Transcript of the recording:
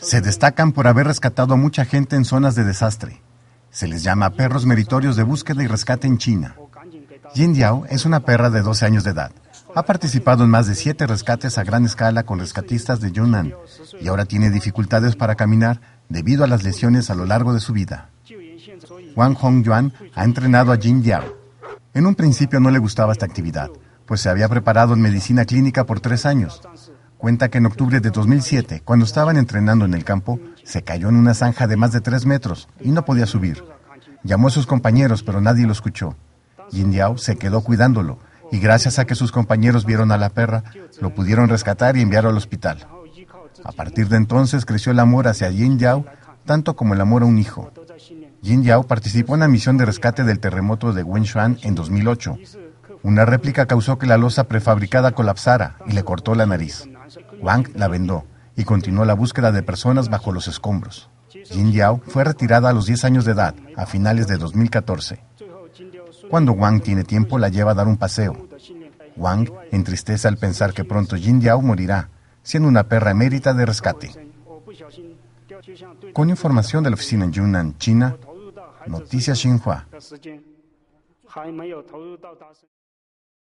Se destacan por haber rescatado a mucha gente en zonas de desastre. Se les llama perros meritorios de búsqueda y rescate en China. Jin Yao es una perra de 12 años de edad. Ha participado en más de siete rescates a gran escala con rescatistas de Yunnan y ahora tiene dificultades para caminar debido a las lesiones a lo largo de su vida. Wang Hong Yuan ha entrenado a Jin Yao. En un principio no le gustaba esta actividad, pues se había preparado en medicina clínica por tres años, Cuenta que en octubre de 2007, cuando estaban entrenando en el campo, se cayó en una zanja de más de 3 metros y no podía subir. Llamó a sus compañeros, pero nadie lo escuchó. Yin Yao se quedó cuidándolo y gracias a que sus compañeros vieron a la perra, lo pudieron rescatar y enviar al hospital. A partir de entonces creció el amor hacia Yin Yao, tanto como el amor a un hijo. Yin Yao participó en la misión de rescate del terremoto de Wenchuan en 2008. Una réplica causó que la losa prefabricada colapsara y le cortó la nariz. Wang la vendó y continuó la búsqueda de personas bajo los escombros. Jin Yao fue retirada a los 10 años de edad, a finales de 2014. Cuando Wang tiene tiempo, la lleva a dar un paseo. Wang entristece al pensar que pronto Jin Yao morirá, siendo una perra emérita de rescate. Con información de la oficina en Yunnan, China, Noticias Xinhua.